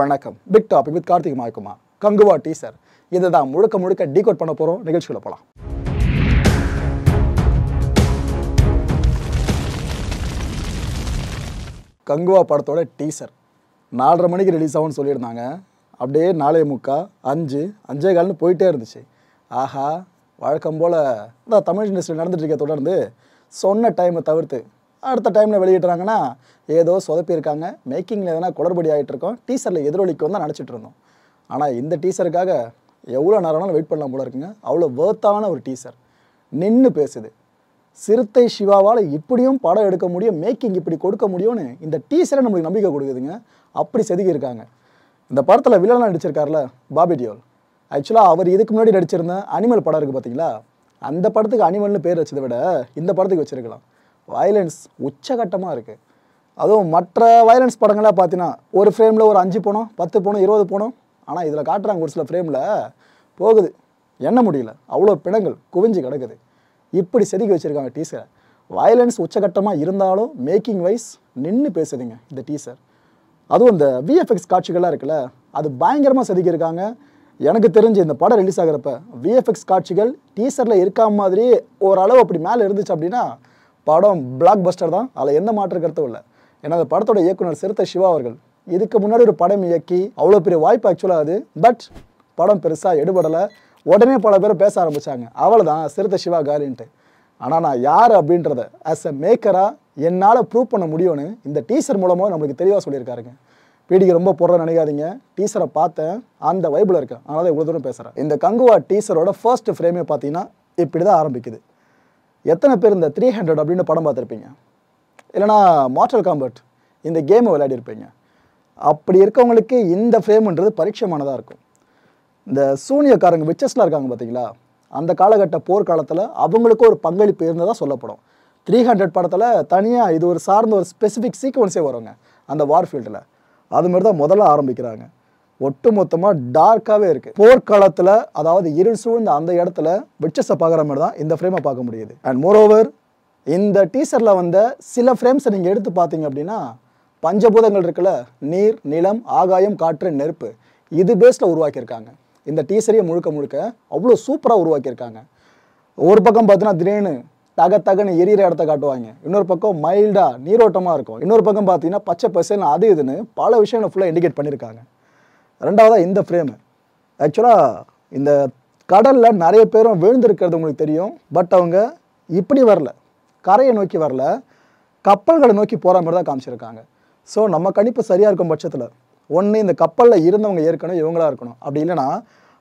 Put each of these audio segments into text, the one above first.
வணக்கம் big topic with Karthik மாயக்குமா Kanguva teaser இதை தான் முழுக்க முழுக்க டீகோட் பண்ண போகிறோம் நிகழ்ச்சியில் போகலாம் கங்குவா படத்தோட டீசர் நாலரை மணிக்கு ரிலீஸ் ஆகும்னு சொல்லியிருந்தாங்க அப்படியே நாலே முக்கா அஞ்சு அஞ்சே கால்னு போயிட்டே இருந்துச்சு ஆஹா வழக்கம் போல் தமிழ் இண்டஸ்ட்ரியில் நடந்துட்டு இருக்க தொடர்ந்து சொன்ன டைமை தவிர்த்து அடுத்த டைமில் வெளியிடுறாங்கன்னா ஏதோ சொதப்பியிருக்காங்க மேக்கிங்கில் எதனா குளறுபடி ஆகிட்டுருக்கோம் டீசரில் எதிரொலிக்கு தான் நினச்சிட்டு இருந்தோம் ஆனால் இந்த டீசருக்காக எவ்வளோ நேரம்னாலும் வெயிட் பண்ணலாம் போல இருக்குங்க அவ்வளோ வேர்த்தான ஒரு டீசர் நின்று பேசுது சிறுத்தை சிவாவால் இப்படியும் படம் எடுக்க முடியும் மேக்கிங் இப்படி கொடுக்க முடியும்னு இந்த டீசரை நம்மளுக்கு நம்பிக்கை கொடுக்குதுங்க அப்படி செதுக்கியிருக்காங்க இந்த படத்தில் வில்லனாக நடிச்சிருக்கார்ல பாபி டியோல் ஆக்சுவலாக அவர் இதுக்கு முன்னாடி நடிச்சிருந்த அனிமல் படம் இருக்குது பார்த்தீங்களா அந்த படத்துக்கு அனிமல்னு பேர் வச்சதை விட இந்த படத்துக்கு வச்சுருக்கலாம் வயலன்ஸ் உச்சகட்டமாக இருக்குது அதுவும் மற்ற வயலன்ஸ் படங்களாக பார்த்தீங்கன்னா ஒரு ஃப்ரேமில் ஒரு அஞ்சு போனோம் பத்து போனோம் இருபது போனோம் ஆனால் இதில் காட்டுறாங்க ஒரு சில ஃப்ரேமில் போகுது எண்ண முடியல அவ்வளோ பிணங்கள் குவிஞ்சு கிடக்குது இப்படி செதுக்கி வச்சுருக்காங்க டீசர் வயலன்ஸ் உச்சகட்டமாக இருந்தாலும் மேக்கிங் வைஸ் நின்று பேசுதுங்க இந்த டீசர் அதுவும் இந்த விஎஃப்எக்ஸ் காட்சிகள்லாம் இருக்குல்ல அது பயங்கரமாக செதுக்கியிருக்காங்க எனக்கு தெரிஞ்சு இந்த படம் ரிலீஸ் ஆகிறப்ப விஎஃப்எக்ஸ் காட்சிகள் டீசரில் இருக்கா மாதிரி ஓரளவு அப்படி மேலே இருந்துச்சு அப்படின்னா படம் பிளாக் பஸ்டர் தான் அதில் எந்த மாற்று கருத்தும் இல்லை ஏன்னா அந்த படத்தோட இயக்குனர் சிறுத்தை சிவா அவர்கள் இதுக்கு முன்னாடி ஒரு படம் இயக்கி அவ்வளோ பெரிய வாய்ப்பு ஆக்சுவலாக அது பட் படம் பெருசாக எடுபடலை உடனே பல பேர் பேச ஆரம்பித்தாங்க அவள் தான் சிறுத்தை சிவா காலின்ட்டு ஆனால் நான் யார் அப்படின்றத ஆஸ் அ மேக்கராக என்னால் ப்ரூவ் பண்ண முடியும்னு இந்த டீசர் மூலமாக நம்மளுக்கு தெளிவாக சொல்லியிருக்காருங்க பீடிக்கு ரொம்ப போடுற நினைக்காதீங்க டீசரை பார்த்தேன் அந்த வைபில் இருக்கேன் அதனால் இவ்வளோ தூரம் பேசுகிறேன் இந்த கங்குவா டீசரோட ஃபர்ஸ்ட் ஃப்ரேமே பார்த்தீங்கன்னா இப்படி தான் ஆரம்பிக்குது எத்தனை பேர் இந்த த்ரீ ஹண்ட்ரட் அப்படின்னு படம் பார்த்துருப்பீங்க இல்லைனா மார்டல் காம்பர்ட் இந்த கேமை விளையாடிருப்பீங்க அப்படி இருக்கவங்களுக்கு இந்த ஃப்ரேம்ன்றது பரிட்சமானதாக இருக்கும் இந்த சூனியக்காரங்க விச்சஸ்லாம் இருக்காங்க பார்த்தீங்களா அந்த காலகட்ட போர்க்காலத்தில் அவங்களுக்கும் ஒரு பங்களிப்பு இருந்ததாக சொல்லப்படும் த்ரீ ஹண்ட்ரட் படத்தில் தனியாக இது ஒரு சார்ந்த ஒரு ஸ்பெசிஃபிக் சீக்வன்ஸே வருங்க அந்த வார்ஃபீல்டில் அது மாதிரி தான் முதல்ல ஆரம்பிக்கிறாங்க ஒட்டுமொத்தமாக டார்க்காகவே இருக்குது போர்க்காலத்தில் அதாவது இருள் சூழ்ந்த அந்த இடத்துல விச்சஸை பார்க்குற மாதிரி தான் இந்த ஃப்ரேமை பார்க்க முடியுது அண்ட் மோரோவர் இந்த டீசரில் வந்த சில ஃப்ரேம்ஸை நீங்கள் எடுத்து பார்த்தீங்க அப்படின்னா பஞ்சபூதங்கள் இருக்குல்ல நீர் நிலம் ஆகாயம் காற்று நெருப்பு இது பேஸில் உருவாக்கியிருக்காங்க இந்த டீசரையே முழுக்க முழுக்க அவ்வளோ சூப்பராக உருவாக்கியிருக்காங்க ஒரு பக்கம் பார்த்தீங்கன்னா திடீர்னு தக தகனு எரியிற இடத்த காட்டுவாங்க இன்னொரு பக்கம் மைல்டாக நீரோட்டமாக இருக்கும் இன்னொரு பக்கம் பார்த்தீங்கன்னா பச்சை பசைன்னு அது இதுன்னு பல விஷயங்களை ஃபுல்லாக இண்டிகேட் பண்ணியிருக்காங்க ரெண்டாவதாக இந்த ஃப்ரேமு ஆக்சுவலாக இந்த கடலில் நிறைய பேரும் விழுந்திருக்கிறது உங்களுக்கு தெரியும் பட் அவங்க இப்படி வரல கரையை நோக்கி வரல கப்பல்களை நோக்கி போகிற மாதிரி தான் காமிச்சிருக்காங்க ஸோ நம்ம கணிப்பு சரியாக இருக்கும் பட்சத்தில் ஒன்று இந்த கப்பலில் இருந்தவங்க ஏற்கனவே இவங்களாக இருக்கணும் அப்படி இல்லைனா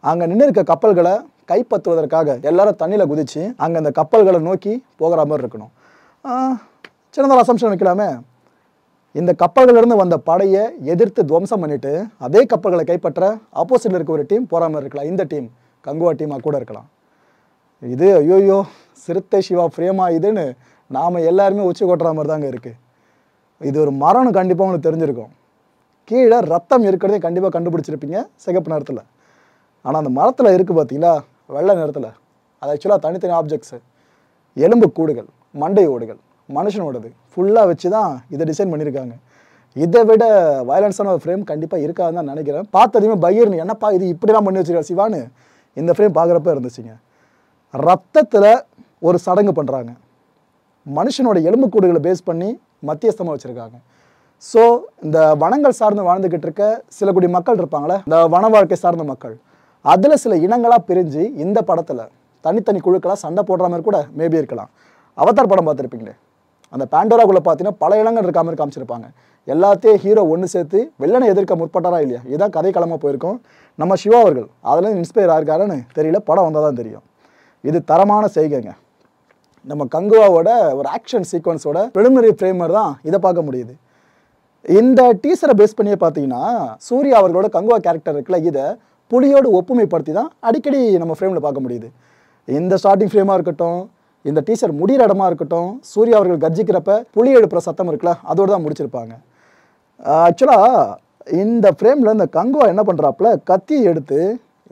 அங்கே நின்று இருக்க கப்பல்களை கைப்பற்றுவதற்காக எல்லாரும் தண்ணியில் குதித்து அங்கே அந்த கப்பல்களை நோக்கி போகிற மாதிரி இருக்கணும் சின்னதாக அசம்ஷன் வைக்கலாமே இந்த கப்பல்களிலிருந்து வந்த படையை எதிர்த்து துவம்சம் பண்ணிட்டு அதே கப்பல்களை கைப்பற்ற ஆப்போசிட்டில் இருக்க ஒரு டீம் போகாமல் இருக்கலாம் இந்த டீம் கங்குவா டீமாக கூட இருக்கலாம் இது ஐயோயோ சிறுத்தை சிவா பிரேமா இதுன்னு நாம் எல்லாருமே உச்சி கொட்டுற மாதிரி தாங்க இருக்குது இது ஒரு மரணம் கண்டிப்பாக உங்களுக்கு தெரிஞ்சிருக்கும் கீழே ரத்தம் இருக்கிறதே கண்டிப்பாக கண்டுபிடிச்சிருப்பீங்க சிகப்பு நிறத்தில் ஆனால் அந்த மரத்தில் இருக்குது பார்த்தீங்களா வெள்ளை நிறத்தில் அது ஆக்சுவலாக தனித்தனி ஆப்ஜெக்ட்ஸு எலும்பு கூடுகள் மண்டை ஓடுகள் மனுஷனோடது ஃபுல்லாக வச்சு தான் இதை டிசைன் பண்ணியிருக்காங்க இதை விட வயலன்ஸான ஒரு ஃப்ரேம் கண்டிப்பாக இருக்காதுன்னு தான் நினைக்கிறேன் பார்த்ததுமே பையர்னு என்னப்பா இது இப்படிலாம் பண்ணி வச்சிருக்காரு சிவான்னு இந்த ஃப்ரேம் பார்க்குறப்ப இருந்துச்சுங்க ரத்தத்தில் ஒரு சடங்கு பண்ணுறாங்க மனுஷனோட எலும்புக்கூடுகளை பேஸ் பண்ணி மத்தியஸ்தமாக வச்சுருக்காங்க ஸோ இந்த வனங்கள் சார்ந்து வாழ்ந்துக்கிட்டு இருக்க சில குடி மக்கள் இருப்பாங்களே இந்த வன வாழ்க்கை சார்ந்த மக்கள் அதில் சில இனங்களாக பிரிஞ்சு இந்த படத்தில் தனித்தனி குழுக்களாக சண்டை போடுற மாதிரி கூட மேபி இருக்கலாம் அவதார் படம் பார்த்துருப்பீங்களே அந்த பேண்டோராக்குள்ளே பார்த்தீங்கன்னா பல இளங்கல் இருக்க காமிச்சிருப்பாங்க எல்லாத்தையும் ஹீரோ ஒன்று சேர்த்து வெள்ளனை எதிர்க்க முற்பட்டாரா இல்லையா இதான் கதை கிளம்ப போயிருக்கோம் நம்ம சிவா அவர்கள் அதில் இன்ஸ்பயர் ஆயிருக்காருன்னு தெரியல படம் வந்தால் தான் தெரியும் இது தரமான செய்கைங்க நம்ம கங்குவாவோட ஒரு ஆக்ஷன் சீக்வன்ஸோட ப்ரிலிமினரி ஃப்ரேமர் தான் இதை பார்க்க முடியுது இந்த டீசரை பேஸ் பண்ணியே பார்த்தீங்கன்னா சூர்யா அவர்களோட கங்குவா கேரக்டர் இருக்குல்ல இதை புலியோடு ஒப்புமைப்படுத்தி தான் அடிக்கடி நம்ம ஃப்ரேமில் பார்க்க முடியுது இந்த ஸ்டார்டிங் ஃப்ரேமாக இருக்கட்டும் இந்த டீச்சர் முடிகிற இடமா இருக்கட்டும் சூர்யா அவர்கள் கர்ஜிக்கிறப்ப புளி எழுப்புற சத்தம் இருக்குல்ல அதோடு தான் முடிச்சிருப்பாங்க ஆக்சுவலாக இந்த ஃப்ரேமில் இந்த கங்குவா என்ன பண்ணுறாப்புல கத்தி எடுத்து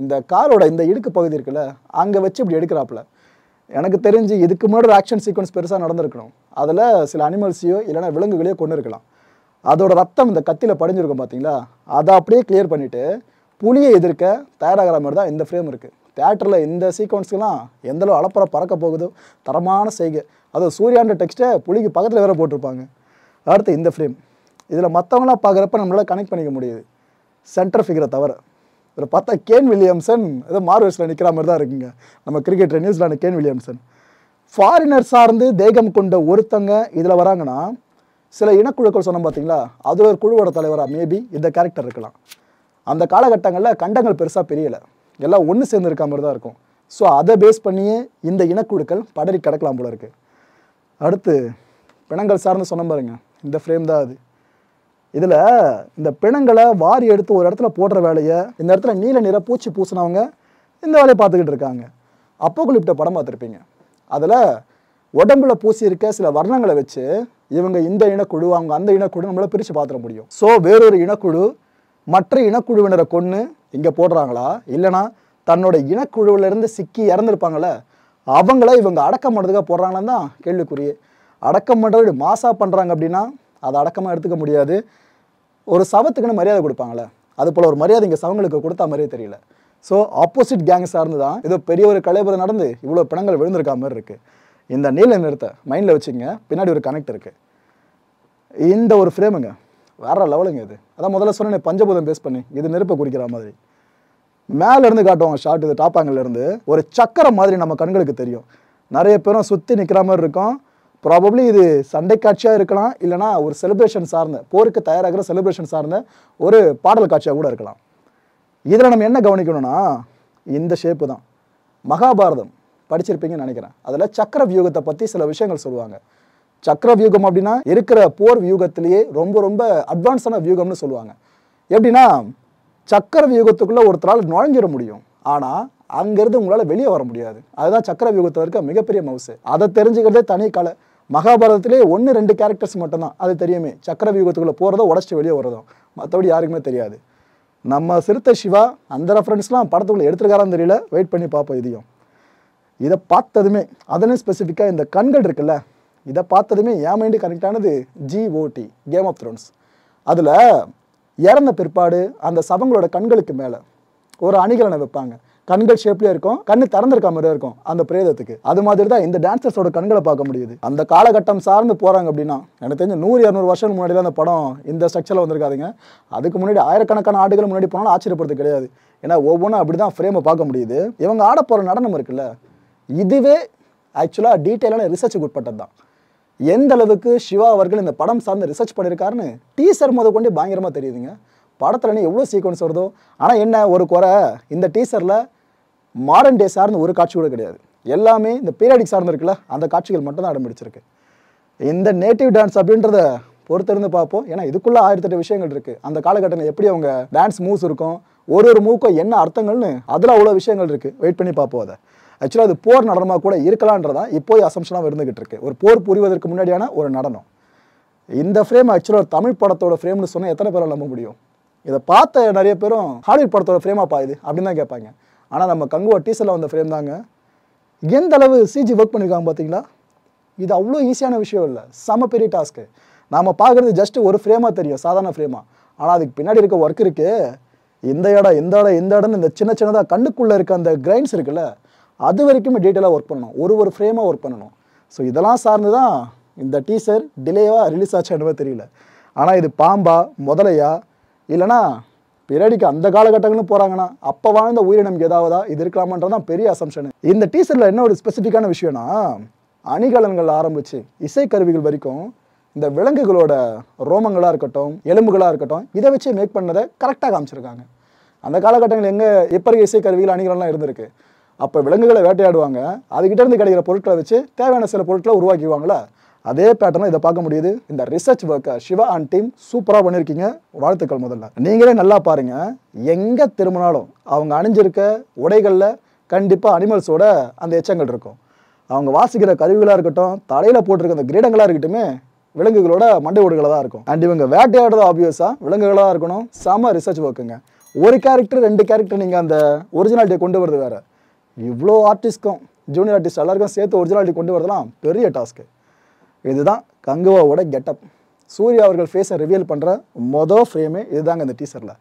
இந்த காரோட இந்த இடுக்கு பகுதி இருக்குல்ல அங்கே வச்சு இப்படி எடுக்கிறாப்புல எனக்கு தெரிஞ்சு இதுக்கு முன்னாடி ஆக்ஷன் சீக்வன்ஸ் பெருசாக நடந்திருக்கணும் அதில் சில அனிமல்ஸையோ இல்லைன்னா விலங்குகளையோ கொண்டு இருக்கலாம் அதோட ரத்தம் இந்த கத்தியில் படிஞ்சிருக்கும் பார்த்தீங்களா அதை அப்படியே கிளியர் பண்ணிவிட்டு புளியை எதிர்க்க தயாராகிற மாதிரி தான் இந்த ஃப்ரேம் இருக்குது தேட்டரில் இந்த சீக்வன்ஸ்க்கெலாம் எந்தளவு அளப்பற பறக்க போகுதோ தரமான செய்கை அதுவும் சூர்யான்ற டெக்ஸ்ட்டை புலிக்கு பக்கத்தில் வேறு போட்டிருப்பாங்க அடுத்து இந்த ஃப்ரேம் இதில் மற்றவங்களாம் பார்க்குறப்ப நம்மளால் கனெக்ட் பண்ணிக்க முடியுது சென்டர் ஃபிகரை தவிர இதில் பார்த்தா கேன் வில்லியம்சன் ஏதோ மார்வெல்ஸில் நிற்கிற மாதிரி தான் இருக்குங்க நம்ம cricket New Zealand Kane Williamson foreigner சார்ந்து தேகம் கொண்ட ஒருத்தங்க இதில் வராங்கன்னா சில இனக்குழுக்கள் சொன்னோம் பார்த்தீங்களா அதில் ஒரு குழுவோட தலைவராக மேபி இந்த கேரக்டர் இருக்கலாம் அந்த காலகட்டங்களில் கண்டங்கள் பெருசாக பெரியலை எல்லாம் ஒன்று சேர்ந்து இருக்க மாதிரி தான் இருக்கும் ஸோ அதை பேஸ் பண்ணியே இந்த இனக்குழுக்கள் படறி கிடக்கலாம் போல இருக்குது அடுத்து பிணங்கள் சார்ந்து சொன்ன பாருங்க இந்த ஃப்ரேம் தான் அது இதில் இந்த பிணங்களை வாரி எடுத்து ஒரு இடத்துல போடுற வேலையை இந்த இடத்துல நீல நிற பூச்சி பூசினவங்க இந்த வேலையை பார்த்துக்கிட்டு இருக்காங்க அப்போ குளிப்பிட்ட படம் பார்த்துருப்பீங்க அதில் உடம்புல பூசி இருக்க சில வர்ணங்களை வச்சு இவங்க இந்த இனக்குழு அவங்க அந்த இனக்குழு நம்மளை பிரித்து பார்த்துட முடியும் ஸோ வேறொரு இனக்குழு மற்ற இனக்குழுவினரை கொன்று இங்கே போடுறாங்களா இல்லைனா தன்னோட இருந்து சிக்கி இறந்துருப்பாங்கள அவங்கள இவங்க அடக்கம் பண்ணுறதுக்காக போடுறாங்களான்னு தான் கேள்விக்குரிய அடக்கம் பண்ணுறது மாசாக பண்ணுறாங்க அப்படின்னா அதை அடக்கமாக எடுத்துக்க முடியாது ஒரு சவத்துக்குன்னு மரியாதை கொடுப்பாங்களே அது போல் ஒரு மரியாதை இங்கே சவங்களுக்கு கொடுத்தா மாதிரியே தெரியல ஸோ ஆப்போசிட் கேங் சார்ந்து தான் ஏதோ பெரிய ஒரு கலைபுரம் நடந்து இவ்வளோ பிணங்கள் விழுந்திருக்கா மாதிரி இருக்குது இந்த நீல நிறுத்த மைண்டில் வச்சுங்க பின்னாடி ஒரு கனெக்ட் இருக்குது இந்த ஒரு ஃப்ரேமுங்க வேற லெவலுங்க இது அதான் முதல்ல சொன்னேன் பஞ்சபூதம் பேஸ் பண்ணி இது நெருப்பை குறிக்கிற மாதிரி இருந்து காட்டுவாங்க ஷார்ட் இது டாப் இருந்து ஒரு சக்கரம் மாதிரி நம்ம கண்களுக்கு தெரியும் நிறைய பேரும் சுற்றி நிற்கிற மாதிரி இருக்கும் ப்ராபப்ளி இது சண்டை காட்சியாக இருக்கலாம் இல்லைனா ஒரு செலிப்ரேஷன் சார்ந்த போருக்கு தயாராகிற செலிப்ரேஷன் சார்ந்த ஒரு பாடல் காட்சியாக கூட இருக்கலாம் இதில் நம்ம என்ன கவனிக்கணும்னா இந்த ஷேப்பு தான் மகாபாரதம் படிச்சிருப்பீங்கன்னு நினைக்கிறேன் அதில் சக்கர வியூகத்தை பற்றி சில விஷயங்கள் சொல்லுவாங்க சக்கர வியூகம் அப்படின்னா இருக்கிற போர் வியூகத்திலேயே ரொம்ப ரொம்ப அட்வான்ஸான வியூகம்னு சொல்லுவாங்க எப்படின்னா சக்கர வியூகத்துக்குள்ளே ஒருத்தரால் நுழைஞ்சிட முடியும் ஆனால் அங்கேருந்து உங்களால் வெளியே வர முடியாது அதுதான் சக்கர வியூகத்தில் இருக்க மிகப்பெரிய மவுசு அதை தெரிஞ்சுக்கிறதே தனி கலை மகாபாரதத்திலே ஒன்று ரெண்டு கேரக்டர்ஸ் மட்டும்தான் அது தெரியுமே சக்கர வியூகத்துக்குள்ளே போகிறதோ உடச்சிட்டு வெளியே வரதும் மற்றபடி யாருக்குமே தெரியாது நம்ம சிறுத்த சிவா அந்த ரெஃபரன்ஸ்லாம் படத்துக்குள்ளே எடுத்துருக்காரான்னு தெரியல வெயிட் பண்ணி பார்ப்போம் இதையும் இதை பார்த்ததுமே அதனே ஸ்பெசிஃபிக்காக இந்த கண்கள் இருக்குல்ல இதை பார்த்ததுமே என் மைண்டு கனெக்ட் ஆனது ஜிஓடி கேம் ஆஃப் த்ரோன்ஸ் அதில் இறந்த பிற்பாடு அந்த சபங்களோட கண்களுக்கு மேலே ஒரு அணிகலனை வைப்பாங்க கண்கள் ஷேப்லேயே இருக்கும் கண்ணு திறந்திருக்க மாதிரியே இருக்கும் அந்த பிரேதத்துக்கு அது மாதிரி தான் இந்த டான்சர்ஸோட கண்களை பார்க்க முடியுது அந்த காலகட்டம் சார்ந்து போகிறாங்க அப்படின்னா எனக்கு தெரிஞ்ச நூறு இரநூறு வருஷம் முன்னாடி அந்த படம் இந்த ஸ்ட்ரக்சரில் வந்திருக்காதுங்க அதுக்கு முன்னாடி ஆயிரக்கணக்கான ஆண்டுகள் முன்னாடி போனாலும் ஆச்சரியப்படுறது கிடையாது ஏன்னா ஒவ்வொன்றும் அப்படி தான் ஃப்ரேமை பார்க்க முடியுது இவங்க ஆட போகிற நடனம் இருக்குல்ல இதுவே ஆக்சுவலாக டீட்டெயிலான ரிசர்ச்சுக்கு உட்பட்டது தான் எந்த அளவுக்கு சிவா அவர்கள் இந்த படம் சார்ந்து ரிசர்ச் பண்ணியிருக்காருன்னு டீசர் முத கொண்டு பயங்கரமாக தெரியுதுங்க படத்தில் எவ்வளோ சீக்வன்ஸ் வருதோ ஆனால் என்ன ஒரு குறை இந்த டீசரில் மாடர்ன் டே சார்ந்து ஒரு காட்சி கூட கிடையாது எல்லாமே இந்த பீரியாடிக் சார்ந்து இருக்குல்ல அந்த காட்சிகள் மட்டும்தான் இடம் இந்த நேட்டிவ் டான்ஸ் அப்படின்றத பொறுத்திருந்து பார்ப்போம் ஏன்னா இதுக்குள்ளே ஆயிரத்தெட்டு விஷயங்கள் இருக்குது அந்த காலகட்டத்தில் எப்படி அவங்க டான்ஸ் மூவ்ஸ் இருக்கும் ஒரு ஒரு மூக்கும் என்ன அர்த்தங்கள்னு அதில் அவ்வளோ விஷயங்கள் இருக்குது வெயிட் பண்ணி பார்ப்போம் அதை ஆக்சுவலாக அது போர் நடனமாக கூட இருக்கலான்றதான் இப்போது அசம்ஷனாக இருந்துகிட்டு இருக்கு ஒரு போர் புரிவதற்கு முன்னாடியான ஒரு நடனம் இந்த ஃப்ரேம் ஆக்சுவலாக ஒரு தமிழ் படத்தோட ஃப்ரேம்னு சொன்னால் எத்தனை பேரால் நம்ப முடியும் இதை பார்த்த நிறைய பேரும் ஹாலிவுட் படத்தோட ஃப்ரேமாக பாயுது அப்படின்னு தான் கேட்பாங்க ஆனால் நம்ம கங்குவா டீசரில் வந்த ஃப்ரேம் தாங்க எந்த அளவு சிஜி ஒர்க் பண்ணியிருக்காங்க பார்த்தீங்களா இது அவ்வளோ ஈஸியான விஷயம் இல்லை செம பெரிய டாஸ்க்கு நாம் பார்க்குறது ஜஸ்ட் ஒரு ஃப்ரேமாக தெரியும் சாதாரண ஃப்ரேமாக ஆனால் அதுக்கு பின்னாடி இருக்க ஒர்க் இருக்குது இந்த இடம் இந்த இடம் இந்த இடம்னு இந்த சின்ன சின்னதாக கண்ணுக்குள்ளே இருக்க அந்த கிரைண்ட்ஸ் இருக்குல்ல அது வரைக்குமே டீட்டெயிலாக ஒர்க் பண்ணணும் ஒரு ஒரு ஃப்ரேமாக ஒர்க் பண்ணணும் ஸோ இதெல்லாம் சார்ந்து தான் இந்த டீசர் டிலேவாக ரிலீஸ் ஆச்சுன்றவே தெரியல ஆனால் இது பாம்பா முதலையா இல்லைனா பிரடிக்கு அந்த காலகட்டங்களும் போகிறாங்கன்னா அப்போ வாழ்ந்த உயிரினம் ஏதாவதா இது இருக்கலாமான்றது தான் பெரிய அசம்ஷனு இந்த டீசரில் என்ன ஒரு ஸ்பெசிஃபிக்கான விஷயம்னா அணிகலன்கள் ஆரம்பித்து இசைக்கருவிகள் வரைக்கும் இந்த விலங்குகளோட ரோமங்களாக இருக்கட்டும் எலும்புகளாக இருக்கட்டும் இதை வச்சு மேக் பண்ணதை கரெக்டாக காமிச்சிருக்காங்க அந்த காலகட்டங்கள் எங்கே எப்படி இசைக்கருவிகள் அணிகலன்லாம் இருந்திருக்கு அப்போ விலங்குகளை வேட்டையாடுவாங்க அதுக்கிட்டேருந்து கிடைக்கிற பொருட்களை வச்சு தேவையான சில பொருட்களை உருவாக்கிடுவாங்களா அதே பேட்டர்னை இதை பார்க்க முடியுது இந்த ரிசர்ச் ஒர்க்கை சிவா அண்ட் டீம் சூப்பராக பண்ணியிருக்கீங்க வாழ்த்துக்கள் முதல்ல நீங்களே நல்லா பாருங்கள் எங்கே திரும்பினாலும் அவங்க அணிஞ்சிருக்க உடைகளில் கண்டிப்பாக அனிமல்ஸோட அந்த எச்சங்கள் இருக்கும் அவங்க வாசிக்கிற கருவிகளாக இருக்கட்டும் தலையில் போட்டிருக்க அந்த கிரீடங்களாக இருக்கட்டுமே விலங்குகளோட மண்டை ஓடுகளாக தான் இருக்கும் அண்ட் இவங்க வேட்டையாடுறது ஆப்வியஸாக விலங்குகளாக இருக்கணும் செம ரிசர்ச் ஒர்க்குங்க ஒரு கேரக்டர் ரெண்டு கேரக்டர் நீங்கள் அந்த ஒரிஜினாலிட்டியை கொண்டு வரது வேறு இவ்வளோ ஆர்டிஸ்ட்க்கும் ஜூனியர் ஆர்டிஸ்ட் எல்லாருக்கும் சேர்த்து ஒரிஜினாலிட்டி கொண்டு வரதெல்லாம் பெரிய டாஸ்க்கு இதுதான் கங்குவாவோட கெட்டப் சூர்யா அவர்கள் ஃபேஸை ரிவியல் பண்ணுற மொதல் ஃப்ரேமே இதுதாங்க இந்த டீசரில்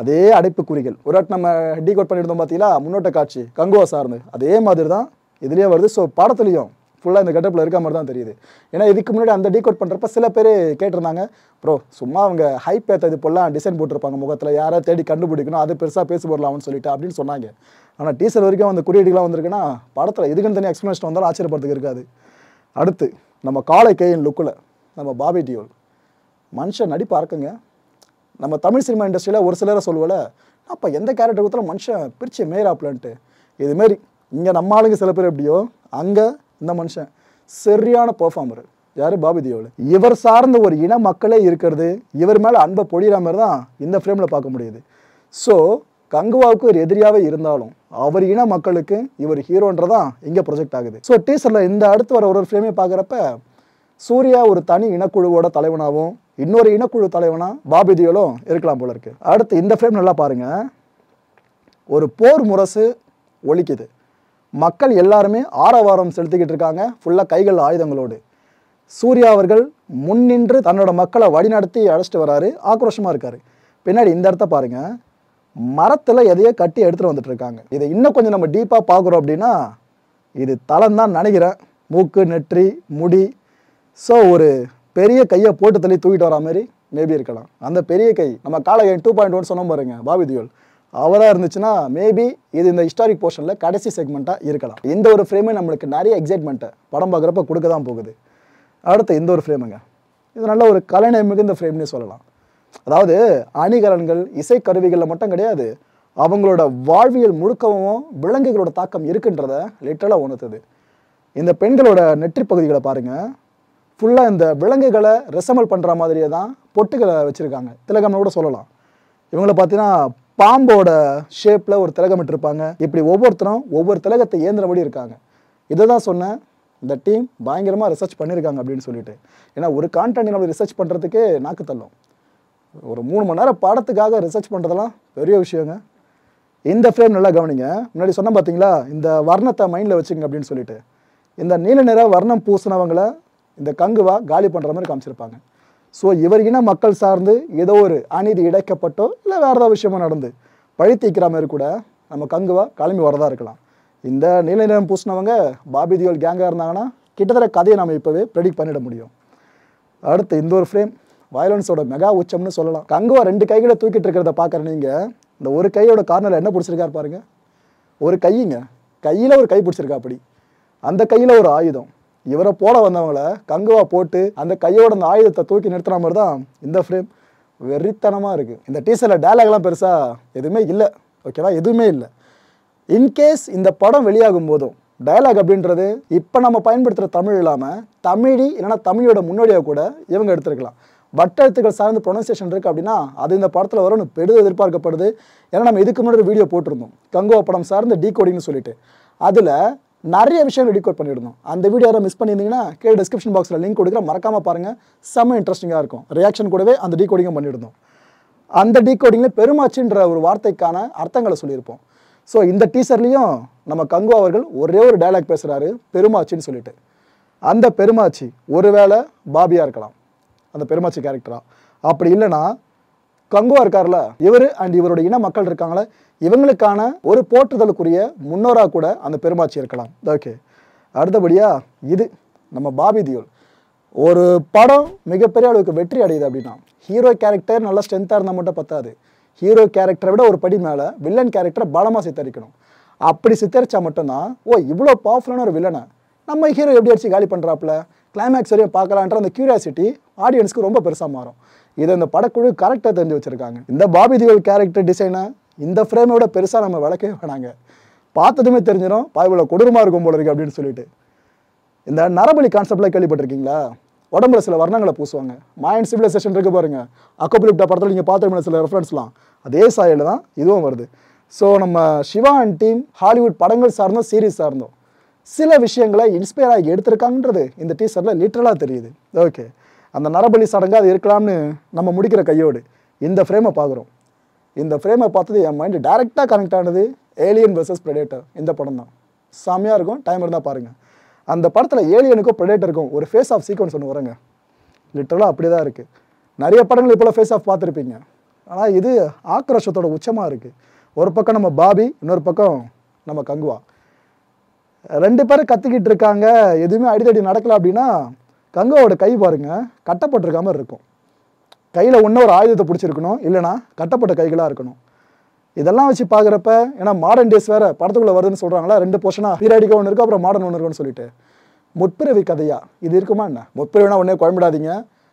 அதே அடைப்பு குறிகள் ஒரு வாட்டி நம்ம டீ கோட் பண்ணியிருந்தோம் பார்த்தீங்களா முன்னோட்ட காட்சி கங்குவா சார்ந்து அதே மாதிரி தான் இதுலேயே வருது ஸோ படத்துலேயும் ஃபுல்லாக இந்த கெட்டப்பில் இருக்க மாதிரி தான் தெரியுது ஏன்னா இதுக்கு முன்னாடி அந்த டீகோட் பண்ணுறப்ப சில பேர் கேட்டிருந்தாங்க ப்ரோ சும்மா அவங்க பேத்த இது போலாம் டிசைன் போட்டிருப்பாங்க முகத்தில் யாரை தேடி கண்டுபிடிக்கணும் அது பெருசாக பேசி போடலாம்னு சொல்லிட்டு அப்படின்னு சொன்னாங்க ஆனால் டீசர் வரைக்கும் அந்த குறியீடுகளாக வந்திருக்குன்னா படத்தில் இதுக்குன்னு தனி எக்ஸ்ப்ளனேஷன் வந்தாலும் ஆச்சரியப்படுத்துக்கு இருக்காது அடுத்து நம்ம காலை கையின் லுக்கில் நம்ம பாபி டியோல் மனுஷன் நடிப்பு அறக்குங்க நம்ம தமிழ் சினிமா இண்டஸ்ட்ரியில் ஒரு சிலரை சொல்லுவல அப்போ எந்த கேரக்டர் கொடுத்தாலும் மனுஷன் பிரித்து மேயராப்லன்ட்டு இதுமாரி இங்கே நம்ம ஆளுங்க சில பேர் எப்படியோ அங்கே இந்த மனுஷன் சரியான பெர்ஃபார்மர் யார் பாபி தேவல் இவர் சார்ந்த ஒரு இன மக்களே இருக்கிறது இவர் மேலே அன்பை பொழிகிற மாதிரி தான் இந்த ஃப்ரேமில் பார்க்க முடியுது ஸோ கங்குவாவுக்கு ஒரு எதிரியாகவே இருந்தாலும் அவர் இன மக்களுக்கு இவர் ஹீரோன்றதான் இங்கே ப்ரொஜெக்ட் ஆகுது ஸோ டீசரில் இந்த அடுத்து வர ஒரு ஃப்ரேமே பார்க்குறப்ப சூர்யா ஒரு தனி இனக்குழுவோட தலைவனாகவும் இன்னொரு இனக்குழு தலைவனாக பாபி தியோலும் இருக்கலாம் போல இருக்கு அடுத்து இந்த ஃப்ரேம் நல்லா பாருங்கள் ஒரு போர் முரசு ஒழிக்குது மக்கள் எல்லாருமே ஆரவாரம் செலுத்திக்கிட்டு இருக்காங்க ஃபுல்லாக கைகள் ஆயுதங்களோடு சூர்யா அவர்கள் முன்னின்று தன்னோட மக்களை வழிநடத்தி அழைச்சிட்டு வராரு ஆக்ரோஷமாக இருக்கார் பின்னாடி இந்த இடத்த பாருங்கள் மரத்தில் எதையோ கட்டி எடுத்துகிட்டு வந்துட்டு இருக்காங்க இதை இன்னும் கொஞ்சம் நம்ம டீப்பாக பார்க்குறோம் அப்படின்னா இது தளம் தான் நினைக்கிறேன் மூக்கு நெற்றி முடி ஸோ ஒரு பெரிய கையை போட்டு தள்ளி தூக்கிட்டு வரா மாதிரி மேபி இருக்கலாம் அந்த பெரிய கை நம்ம காலகை டூ பாயிண்ட் ஒன் சொன்ன பாருங்க பாபிதியோல் அவராக இருந்துச்சுன்னா மேபி இது இந்த ஹிஸ்டாரிக் போர்ஷனில் கடைசி செக்மெண்ட்டாக இருக்கலாம் இந்த ஒரு ஃப்ரேமே நம்மளுக்கு நிறைய எக்ஸைட்மெண்ட்டை படம் பார்க்குறப்ப கொடுக்க தான் போகுது அடுத்து இந்த ஒரு ஃப்ரேமுங்க இது நல்ல ஒரு கலைநே மிகுந்த ஃப்ரேம்னே சொல்லலாம் அதாவது அணிகலன்கள் இசைக்கருவிகளில் மட்டும் கிடையாது அவங்களோட வாழ்வியல் முழுக்கவும் விலங்குகளோட தாக்கம் இருக்குன்றத லிட்டலாக உணர்த்துது இந்த பெண்களோட நெற்றி பகுதிகளை பாருங்கள் ஃபுல்லாக இந்த விலங்குகளை ரெசமல் பண்ணுற மாதிரியே தான் பொட்டுகளை வச்சுருக்காங்க திலகம்னு கூட சொல்லலாம் இவங்கள பார்த்தீங்கன்னா பாம்போட ஷேப்பில் ஒரு திலகம் விட்டுருப்பாங்க இப்படி ஒவ்வொருத்தரும் ஒவ்வொரு திலகத்தை ஏந்திரபடி இருக்காங்க இதை தான் சொன்னேன் இந்த டீம் பயங்கரமாக ரிசர்ச் பண்ணியிருக்காங்க அப்படின்னு சொல்லிட்டு ஏன்னா ஒரு கான்டென்ட் நம்ம ரிசர்ச் பண்ணுறதுக்கே நாக்கு தள்ளும் ஒரு மூணு மணி நேரம் பாடத்துக்காக ரிசர்ச் பண்ணுறதெல்லாம் பெரிய விஷயங்க இந்த ஃப்ரேம் நல்லா கவனிங்க முன்னாடி சொன்ன பார்த்தீங்களா இந்த வர்ணத்தை மைண்டில் வச்சுங்க அப்படின்னு சொல்லிட்டு இந்த நீல நிற வர்ணம் பூசினவங்களை இந்த கங்குவா காலி பண்ணுற மாதிரி காமிச்சிருப்பாங்க ஸோ இவர் இன மக்கள் சார்ந்து ஏதோ ஒரு அநீதி இடைக்கப்பட்டோ இல்லை வேறு ஏதாவது விஷயமோ நடந்து பழி தீக்கிற மாதிரி கூட நம்ம கங்குவாக கிளம்பி வரதாக இருக்கலாம் இந்த நீல நிறம் பூசினவங்க பாபி தியோல் கேங்காக இருந்தாங்கன்னா கிட்டத்தட்ட கதையை நம்ம இப்போவே ப்ரெடிக் பண்ணிட முடியும் அடுத்து இந்த ஒரு ஃப்ரேம் வயலன்ஸோட மெகா உச்சம்னு சொல்லலாம் கங்குவா ரெண்டு கைகளை தூக்கிட்டு இருக்கிறத பார்க்குற நீங்கள் இந்த ஒரு கையோட கார்னரில் என்ன பிடிச்சிருக்காரு பாருங்கள் ஒரு கையுங்க கையில் ஒரு கை பிடிச்சிருக்கா அப்படி அந்த கையில் ஒரு ஆயுதம் இவரை போட வந்தவங்கள கங்குவா போட்டு அந்த கையோட அந்த ஆயுதத்தை தூக்கி நிறுத்துற மாதிரி தான் இந்த ஃப்ரேம் வெறித்தனமாக இருக்குது இந்த டீசரில் டைலாக்லாம் பெருசாக எதுவுமே இல்லை ஓகேவா எதுவுமே இல்லை இன்கேஸ் இந்த படம் வெளியாகும் போதும் டயலாக் அப்படின்றது இப்போ நம்ம பயன்படுத்துகிற தமிழ் இல்லாமல் தமிழி இல்லைன்னா தமிழோட முன்னோடியாக கூட இவங்க எடுத்திருக்கலாம் வட்டெழுத்துக்கள் சார்ந்த ப்ரொனன்சியேஷன் இருக்குது அப்படின்னா அது இந்த படத்தில் வரும்னு பெரிதும் எதிர்பார்க்கப்படுது ஏன்னா நம்ம இதுக்கு முன்னாடி வீடியோ போட்டிருந்தோம் கங்குவா படம் சார்ந்த டீ கோடிங்னு சொல்லிட்டு அதில் நிறைய விஷயங்கள் டிகோட் பண்ணியிருந்தோம் அந்த வீடியோ யாரும் மிஸ் பண்ணியிருந்தீங்கன்னா கீழே டிஸ்கிரிப்ஷன் பாக்ஸில் லிங்க் கொடுக்குற மறக்காமல் பாருங்கள் செம்ம இன்ட்ரெஸ்டிங்காக இருக்கும் ரியாக்ஷன் கூடவே அந்த டீகோடிங்கும் பண்ணியிருந்தோம் அந்த டீகோடிங்கில் பெருமாச்சின்ற ஒரு வார்த்தைக்கான அர்த்தங்களை சொல்லியிருப்போம் ஸோ இந்த டீசர்லேயும் நம்ம கங்கு அவர்கள் ஒரே ஒரு டைலாக் பேசுகிறாரு பெருமாச்சின்னு சொல்லிட்டு அந்த பெருமாச்சி ஒருவேளை பாபியாக இருக்கலாம் அந்த பெருமாச்சி கேரக்டராக அப்படி இல்லைன்னா கங்கோ இருக்கார்ல இவர் அண்ட் இவருடைய இன மக்கள் இருக்காங்கள இவங்களுக்கான ஒரு போற்றுதலுக்குரிய முன்னோராக கூட அந்த பெருமாட்சி இருக்கலாம் ஓகே அடுத்தபடியாக இது நம்ம பாபி தியோல் ஒரு படம் மிகப்பெரிய அளவுக்கு வெற்றி அடையுது அப்படின்னா ஹீரோ கேரக்டர் நல்லா ஸ்ட்ரென்த்தாக இருந்தால் மட்டும் பத்தாது ஹீரோ கேரக்டரை விட ஒரு படி மேலே வில்லன் கேரக்டரை பலமாக சித்தரிக்கணும் அப்படி சித்தரித்தா மட்டும்தான் ஓ இவ்வளோ பவர்ஃபுல்லான ஒரு வில்லனை நம்ம ஹீரோ எப்படி அடிச்சு காலி பண்ணுறாப்புல கிளைமேக்ஸ் வரையும் பார்க்கலான்ற அந்த கியூரியாசிட்டி ஆடியன்ஸுக்கு ரொம்ப பெருசாக மாறும் இதை இந்த படக்குழு கரெக்டாக தெரிஞ்சு வச்சுருக்காங்க இந்த பாபி திவல் கேரக்டர் டிசைனை இந்த ஃப்ரேமோட பெருசாக நம்ம விளக்கவே வேணாங்க பார்த்ததுமே தெரிஞ்சிடும் பாய்வில் கொடூரமாக இருக்கும் போல இருக்குது அப்படின்னு சொல்லிட்டு இந்த நரபலி கான்செப்டில் கேள்விப்பட்டிருக்கீங்களா உடம்புல சில வர்ணங்களை பூசுவாங்க மைண்ட் சிவிலைசேஷன் இருக்குது பாருங்கள் அக்கோபிலிப்டா படத்தில் நீங்கள் பார்த்துருமே சில ரெஃபரன்ஸ்லாம் அதே சாயில் தான் இதுவும் வருது ஸோ நம்ம சிவா அண்ட் டீம் ஹாலிவுட் படங்கள் சார்ந்தோம் சீரீஸ் சார்ந்தோம் சில விஷயங்களை இன்ஸ்பயர் ஆகி எடுத்திருக்காங்கன்றது இந்த டீசரில் லிட்ரலாக தெரியுது ஓகே அந்த நரபலி சடங்காக அது இருக்கலாம்னு நம்ம முடிக்கிற கையோடு இந்த ஃப்ரேமை பார்க்குறோம் இந்த ஃப்ரேமை பார்த்தது என் மைண்டு டைரெக்டாக கனெக்ட் ஆனது ஏலியன் வர்சஸ் ப்ரெடேட்டர் இந்த படம் தான் செம்மையாக இருக்கும் டைம் இருந்தால் பாருங்கள் அந்த படத்தில் ஏலியனுக்கும் ப்ரெடேட்டருக்கும் ஒரு ஃபேஸ் ஆஃப் சீக்வன்ஸ் ஒன்று வருங்க லிட்டரலாக அப்படி தான் இருக்குது நிறைய படங்கள் இப்போலாம் ஃபேஸ் ஆஃப் பார்த்துருப்பீங்க ஆனால் இது ஆக்ரோஷத்தோட உச்சமாக இருக்குது ஒரு பக்கம் நம்ம பாபி இன்னொரு பக்கம் நம்ம கங்குவா ரெண்டு பேரும் கற்றுக்கிட்டு இருக்காங்க எதுவுமே அடித்தடி நடக்கலை அப்படின்னா கங்காவோட கை பாருங்கள் கட்டப்பட்டிருக்க மாதிரி இருக்கும் கையில் ஒன்றும் ஒரு ஆயுதத்தை பிடிச்சிருக்கணும் இல்லைனா கட்டப்பட்ட கைகளாக இருக்கணும் இதெல்லாம் வச்சு பார்க்குறப்ப ஏன்னா மாடர்ன் டேஸ் வேறு படத்துக்குள்ளே வருதுன்னு சொல்கிறாங்களா ரெண்டு போர்ஷனாக பீராடிக்க ஒன்று இருக்கும் அப்புறம் மாடர்ன் ஒன்று இருக்குன்னு சொல்லிட்டு முற்பிறவி கதையா இது இருக்குமா என்ன முற்பிறவினா ஒன்றே குழம்பிடாதீங்க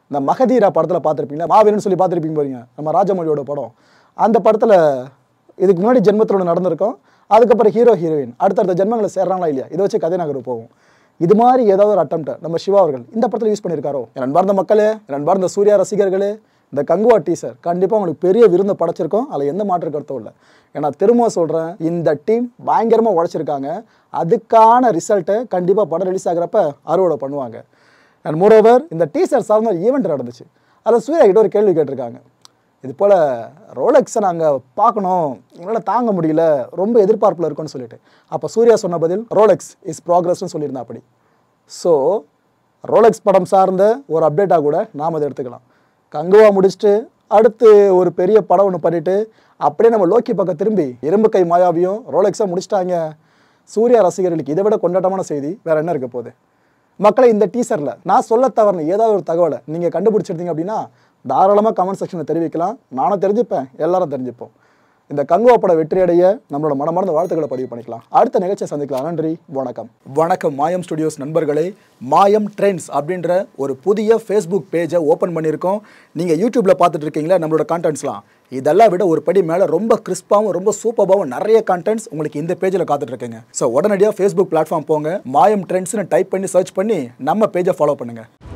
இந்த மகதீரா படத்தில் பார்த்துருப்பீங்களா மாவீரன் சொல்லி பார்த்துருப்பீங்க போறீங்க நம்ம ராஜமொழியோட படம் அந்த படத்தில் இதுக்கு முன்னாடி ஒன்று நடந்திருக்கும் அதுக்கப்புறம் ஹீரோ ஹீரோயின் அடுத்தடுத்த ஜென்மங்களை சேர்றாங்களா இல்லையா இதை வச்சு கதை நகர் போவோம் இது மாதிரி ஏதாவது ஒரு அட்டம் நம்ம சிவா அவர்கள் இந்த படத்தில் யூஸ் பண்ணியிருக்காரோ என் அன்பார்ந்த மக்களே என் அன்பார்ந்த சூர்யா ரசிகர்களே இந்த கங்குவா டீசர் கண்டிப்பாக உங்களுக்கு பெரிய விருந்தை படைச்சிருக்கோம் அதில் எந்த மாற்று கருத்தும் இல்லை ஏன்னா திரும்ப சொல்கிறேன் இந்த டீம் பயங்கரமாக உழைச்சிருக்காங்க அதுக்கான ரிசல்ட்டை கண்டிப்பாக படம் ரிலீஸ் ஆகிறப்ப அறுவடை பண்ணுவாங்க அண்ட் மோரோவர் இந்த டீசர் சார்ந்த ஈவெண்ட் நடந்துச்சு அதில் சூர்யா கிட்ட ஒரு கேள்வி கேட்டிருக்காங்க இது போல் ரோலெக்ஸை நாங்கள் பார்க்கணும் எங்களால் தாங்க முடியல ரொம்ப எதிர்பார்ப்பில் இருக்கும்னு சொல்லிட்டு அப்போ சூர்யா சொன்ன பதில் ரோலெக்ஸ் இஸ் ப்ராக்ரஸ்னு சொல்லியிருந்தா அப்படி ஸோ ரோலெக்ஸ் படம் சார்ந்த ஒரு அப்டேட்டாக கூட நாம் அதை எடுத்துக்கலாம் கங்குவா முடிச்சுட்டு அடுத்து ஒரு பெரிய படம் ஒன்று பண்ணிவிட்டு அப்படியே நம்ம லோக்கி பக்கம் திரும்பி இரும்பு கை மாயாவையும் ரோலெக்ஸாக முடிச்சிட்டாங்க சூர்யா ரசிகர்களுக்கு இதை விட கொண்டாட்டமான செய்தி வேறு என்ன இருக்க போகுது மக்களை இந்த டீசரில் நான் சொல்ல தவறன ஏதாவது ஒரு தகவலை நீங்கள் கண்டுபிடிச்சிருந்தீங்க அப்படின்னா தாராளமாக கமெண்ட் செக்ஷனில் தெரிவிக்கலாம் நானும் தெரிஞ்சுப்பேன் எல்லாரும் தெரிஞ்சுப்போம் இந்த கங்குவா பட வெற்றியடைய நம்மளோட மனமார்ந்த வாழ்த்துக்களை பதிவு பண்ணிக்கலாம் அடுத்த நிகழ்ச்சியை சந்திக்கலாம் நன்றி வணக்கம் வணக்கம் மாயம் ஸ்டுடியோஸ் நண்பர்களே மாயம் ட்ரெண்ட்ஸ் அப்படின்ற ஒரு புதிய ஃபேஸ்புக் பேஜை ஓப்பன் பண்ணியிருக்கோம் நீங்கள் யூடியூப்பில் பார்த்துட்டு இருக்கீங்களா நம்மளோட கான்டென்ட்ஸ்லாம் இதெல்லாம் விட ஒரு படி மேலே ரொம்ப கிறிஸ்பாகவும் ரொம்ப சூப்பராகவும் நிறைய கண்டென்ட்ஸ் உங்களுக்கு இந்த பேஜில் காத்துட்ருக்குங்க ஸோ உடனடியாக ஃபேஸ்புக் பிளாட்ஃபார்ம் போங்க மாயம் ட்ரெண்ட்ஸ்னு டைப் பண்ணி சர்ச் பண்ணி நம்ம பேஜை ஃபாலோ பண்ணுங்கள்